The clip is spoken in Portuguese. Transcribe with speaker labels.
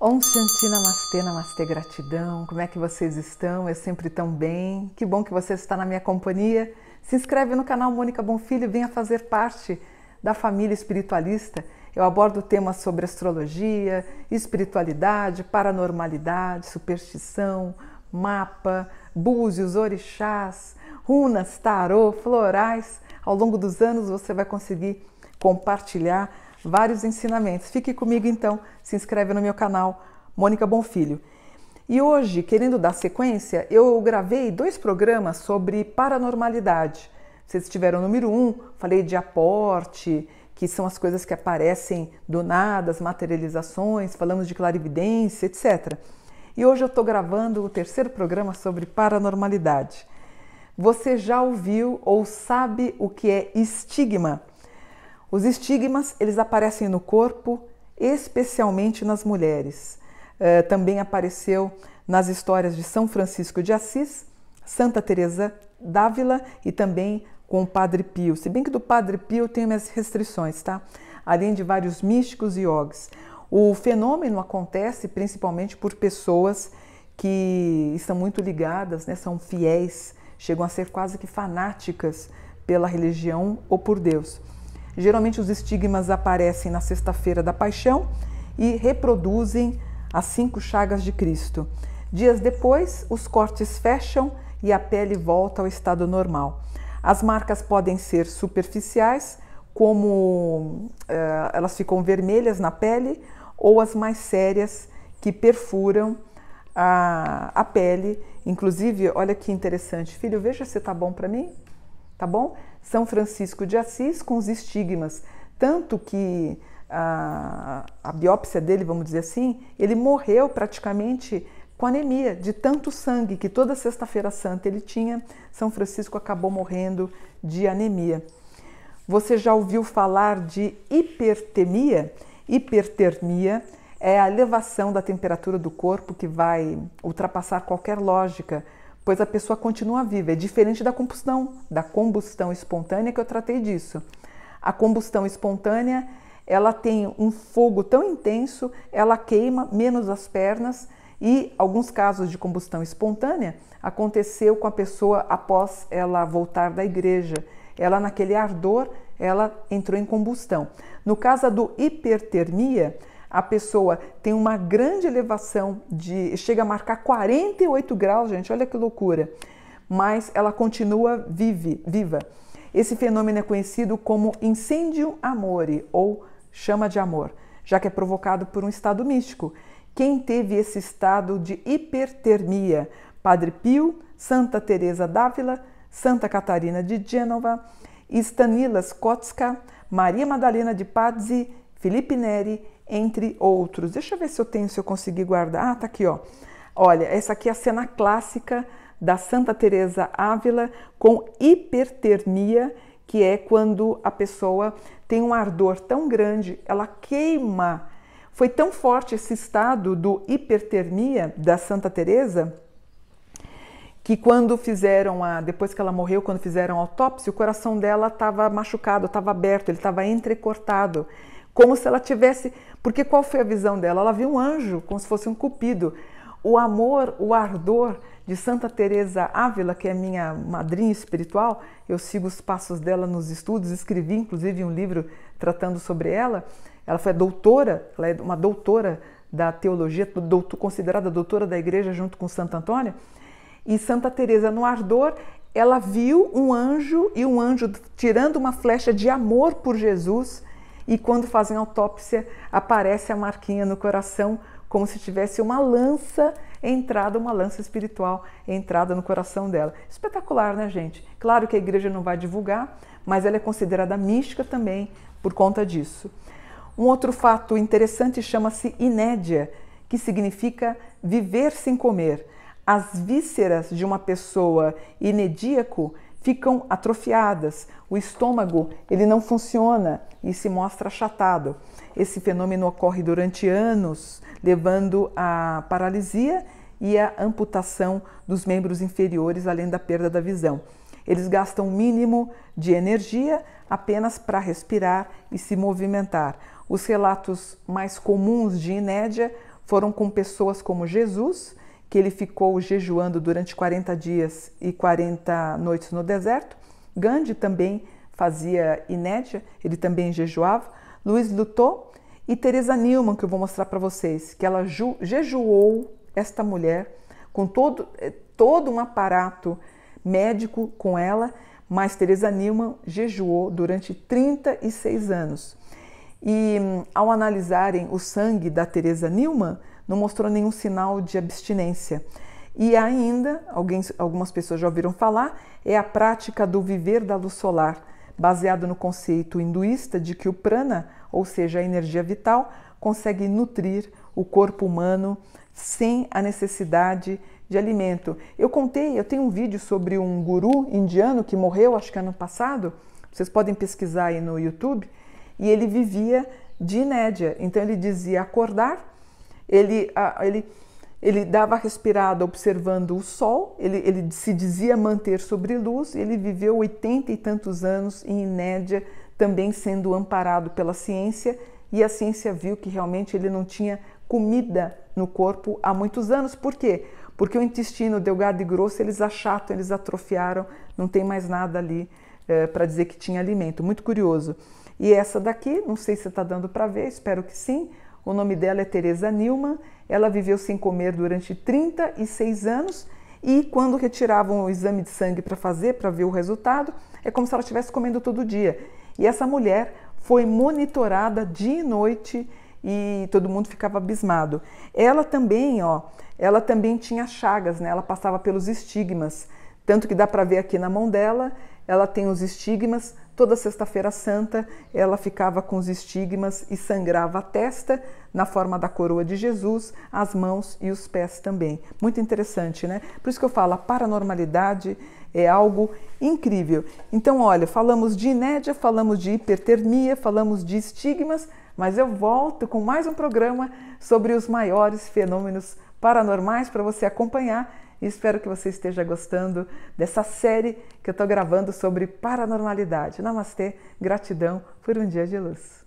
Speaker 1: Om Shanti Namastê, Namastê Gratidão. Como é que vocês estão? Eu sempre tão bem. Que bom que você está na minha companhia. Se inscreve no canal Mônica Bonfilho e venha fazer parte da família espiritualista. Eu abordo temas sobre astrologia, espiritualidade, paranormalidade, superstição, mapa, búzios, orixás, runas, tarô, florais. Ao longo dos anos você vai conseguir compartilhar vários ensinamentos. Fique comigo então, se inscreve no meu canal Mônica Bonfilho. E hoje, querendo dar sequência, eu gravei dois programas sobre paranormalidade. Vocês tiveram o número um, falei de aporte, que são as coisas que aparecem do nada, as materializações, falamos de clarividência, etc. E hoje eu estou gravando o terceiro programa sobre paranormalidade. Você já ouviu ou sabe o que é estigma? Os estigmas eles aparecem no corpo, especialmente nas mulheres. Eh, também apareceu nas histórias de São Francisco de Assis, Santa Teresa d'Ávila e também com o Padre Pio. Se bem que do Padre Pio eu tenho minhas restrições, tá? Além de vários místicos e yogis. O fenômeno acontece principalmente por pessoas que estão muito ligadas, né, são fiéis, chegam a ser quase que fanáticas pela religião ou por Deus. Geralmente os estigmas aparecem na sexta-feira da paixão e reproduzem as cinco chagas de Cristo. Dias depois, os cortes fecham e a pele volta ao estado normal. As marcas podem ser superficiais, como uh, elas ficam vermelhas na pele, ou as mais sérias que perfuram a, a pele. Inclusive, olha que interessante, filho, veja se tá bom para mim, tá bom? São Francisco de Assis com os estigmas, tanto que a, a biópsia dele, vamos dizer assim, ele morreu praticamente com anemia de tanto sangue que toda sexta-feira santa ele tinha. São Francisco acabou morrendo de anemia. Você já ouviu falar de hipertermia? Hipertermia é a elevação da temperatura do corpo que vai ultrapassar qualquer lógica, pois a pessoa continua viva. É diferente da combustão, da combustão espontânea que eu tratei disso. A combustão espontânea, ela tem um fogo tão intenso, ela queima menos as pernas e alguns casos de combustão espontânea aconteceu com a pessoa após ela voltar da igreja ela naquele ardor, ela entrou em combustão. No caso do hipertermia, a pessoa tem uma grande elevação de chega a marcar 48 graus, gente, olha que loucura. Mas ela continua vive, viva. Esse fenômeno é conhecido como incêndio amore ou chama de amor, já que é provocado por um estado místico. Quem teve esse estado de hipertermia? Padre Pio, Santa Teresa d'Ávila, Santa Catarina de Gênova, Stanila Kotska, Maria Madalena de Pazzi, Felipe Neri, entre outros. Deixa eu ver se eu tenho, se eu consegui guardar. Ah, tá aqui, ó. Olha, essa aqui é a cena clássica da Santa Teresa Ávila com hipertermia, que é quando a pessoa tem um ardor tão grande, ela queima. Foi tão forte esse estado do hipertermia da Santa Teresa que quando fizeram a depois que ela morreu, quando fizeram a autópsia, o coração dela estava machucado, estava aberto, ele estava entrecortado, como se ela tivesse, porque qual foi a visão dela? Ela viu um anjo, como se fosse um cupido. O amor, o ardor de Santa Teresa Ávila, que é minha madrinha espiritual, eu sigo os passos dela nos estudos, escrevi inclusive um livro tratando sobre ela. Ela foi doutora, ela é uma doutora da teologia, doutor, considerada doutora da igreja junto com Santo Antônio. E Santa Teresa no ardor, ela viu um anjo e um anjo tirando uma flecha de amor por Jesus, e quando fazem autópsia, aparece a marquinha no coração como se tivesse uma lança entrada, uma lança espiritual entrada no coração dela. Espetacular, né, gente? Claro que a igreja não vai divulgar, mas ela é considerada mística também por conta disso. Um outro fato interessante chama-se inédia, que significa viver sem comer as vísceras de uma pessoa inedíaco ficam atrofiadas, o estômago ele não funciona e se mostra achatado. Esse fenômeno ocorre durante anos, levando à paralisia e à amputação dos membros inferiores, além da perda da visão. Eles gastam o mínimo de energia apenas para respirar e se movimentar. Os relatos mais comuns de inédia foram com pessoas como Jesus, que ele ficou jejuando durante 40 dias e 40 noites no deserto. Gandhi também fazia inédia, ele também jejuava. Luiz Lutou e Teresa Newman, que eu vou mostrar para vocês, que ela jejuou esta mulher com todo, eh, todo um aparato médico com ela, mas Teresa Newman jejuou durante 36 anos. E hum, ao analisarem o sangue da Teresa Newman, não mostrou nenhum sinal de abstinência. E ainda, alguém, algumas pessoas já ouviram falar, é a prática do viver da luz solar, baseado no conceito hinduísta de que o prana, ou seja, a energia vital, consegue nutrir o corpo humano sem a necessidade de alimento. Eu contei, eu tenho um vídeo sobre um guru indiano que morreu, acho que ano passado, vocês podem pesquisar aí no YouTube, e ele vivia de inédia. Então ele dizia acordar ele, ele, ele dava respirada observando o sol, ele, ele se dizia manter sobre luz, ele viveu oitenta e tantos anos em Inédia, também sendo amparado pela ciência, e a ciência viu que realmente ele não tinha comida no corpo há muitos anos. Por quê? Porque o intestino delgado e grosso eles achatam, eles atrofiaram, não tem mais nada ali é, eh, para dizer que tinha alimento. Muito curioso. E essa daqui, não sei se está dando para ver, espero que sim, o nome dela é Teresa Nilman. Ela viveu sem comer durante 36 anos e quando retiravam o exame de sangue para fazer, para ver o resultado, é como se ela estivesse comendo todo dia. E essa mulher foi monitorada dia e noite e todo mundo ficava abismado. Ela também, ó, ela também tinha chagas, né? Ela passava pelos estigmas, tanto que dá para ver aqui na mão dela ela tem os estigmas. Toda sexta-feira santa ela ficava com os estigmas e sangrava a testa na forma da coroa de Jesus, as mãos e os pés também. Muito interessante, né? Por isso que eu falo, a paranormalidade é algo incrível. Então, olha, falamos de inédia, falamos de hipertermia, falamos de estigmas, mas eu volto com mais um programa sobre os maiores fenômenos paranormais para você acompanhar. E espero que você esteja gostando dessa série que eu estou gravando sobre paranormalidade. Namastê, gratidão por um dia de luz.